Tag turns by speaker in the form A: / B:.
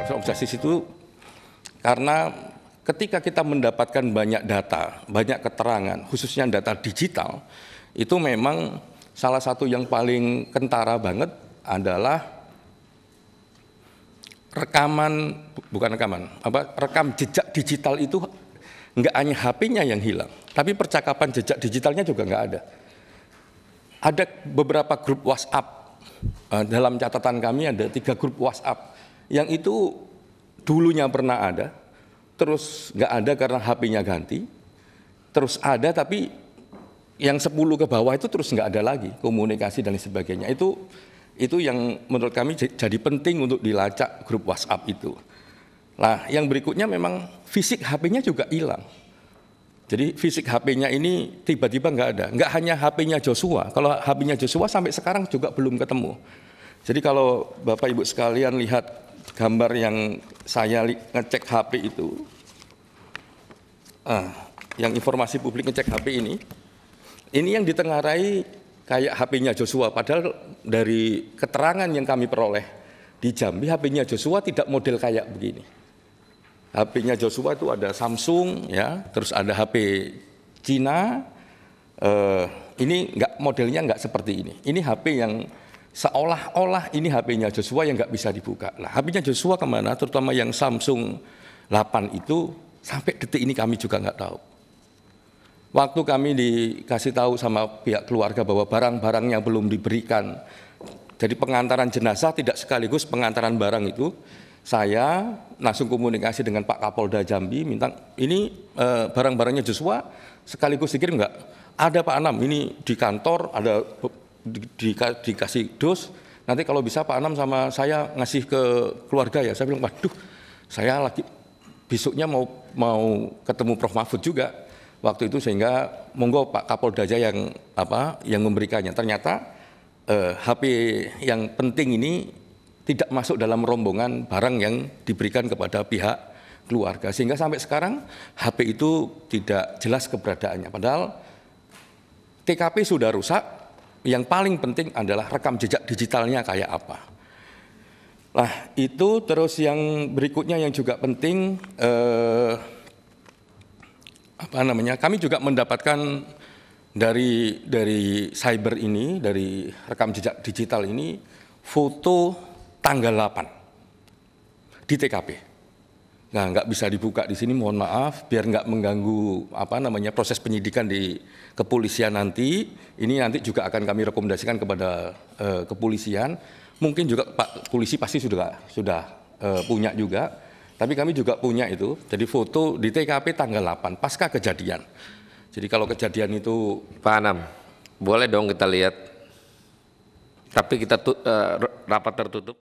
A: obstruction of justice itu karena ketika kita mendapatkan banyak data, banyak keterangan, khususnya data digital, itu memang salah satu yang paling kentara banget adalah rekaman bukan rekaman apa rekam jejak digital itu nggak hanya HP-nya yang hilang tapi percakapan jejak digitalnya juga nggak ada ada beberapa grup WhatsApp eh, dalam catatan kami ada tiga grup WhatsApp yang itu dulunya pernah ada, terus nggak ada karena HP-nya ganti, terus ada tapi yang 10 ke bawah itu terus nggak ada lagi komunikasi dan sebagainya itu itu yang menurut kami jadi penting untuk dilacak grup WhatsApp itu. Nah, yang berikutnya memang fisik HP-nya juga hilang. Jadi fisik HP-nya ini tiba-tiba nggak ada. Nggak hanya HP-nya Joshua. Kalau HP-nya Joshua sampai sekarang juga belum ketemu. Jadi kalau Bapak Ibu sekalian lihat gambar yang saya ngecek HP itu, ah, yang informasi publik ngecek HP ini, ini yang ditengarai kayak HP-nya Joshua. Padahal dari keterangan yang kami peroleh di Jambi, HP-nya Joshua tidak model kayak begini. HP-nya Joshua itu ada Samsung, ya, terus ada HP Cina. Eh, ini nggak modelnya nggak seperti ini. Ini HP yang seolah-olah ini HP-nya Joshua yang nggak bisa dibuka. Nah, HP-nya Joshua kemana? Terutama yang Samsung 8 itu sampai detik ini kami juga nggak tahu. Waktu kami dikasih tahu sama pihak keluarga bahwa barang-barangnya belum diberikan, jadi pengantaran jenazah tidak sekaligus pengantaran barang itu, saya langsung komunikasi dengan Pak Kapolda Jambi, minta ini e, barang-barangnya Joshua sekaligus dikirim nggak? Ada Pak Anam, ini di kantor ada di, dikasih dos nanti kalau bisa Pak Anam sama saya ngasih ke keluarga ya saya bilang waduh saya lagi besoknya mau mau ketemu Prof Mahfud juga waktu itu sehingga monggo Pak Kapolda aja yang apa yang memberikannya ternyata eh, HP yang penting ini tidak masuk dalam rombongan barang yang diberikan kepada pihak keluarga sehingga sampai sekarang HP itu tidak jelas keberadaannya padahal TKP sudah rusak yang paling penting adalah rekam jejak digitalnya kayak apa. Nah, itu terus yang berikutnya yang juga penting eh, apa namanya? Kami juga mendapatkan dari dari cyber ini, dari rekam jejak digital ini foto tanggal 8 di TKP. Nah, nggak bisa dibuka di sini, mohon maaf, biar nggak mengganggu apa namanya proses penyidikan di kepolisian nanti. Ini nanti juga akan kami rekomendasikan kepada uh, kepolisian. Mungkin juga Pak polisi pasti sudah sudah uh, punya juga, tapi kami juga punya itu. Jadi foto di TKP tanggal 8 pasca kejadian. Jadi kalau kejadian itu Pak Anam, boleh dong kita lihat. Tapi kita uh, rapat tertutup.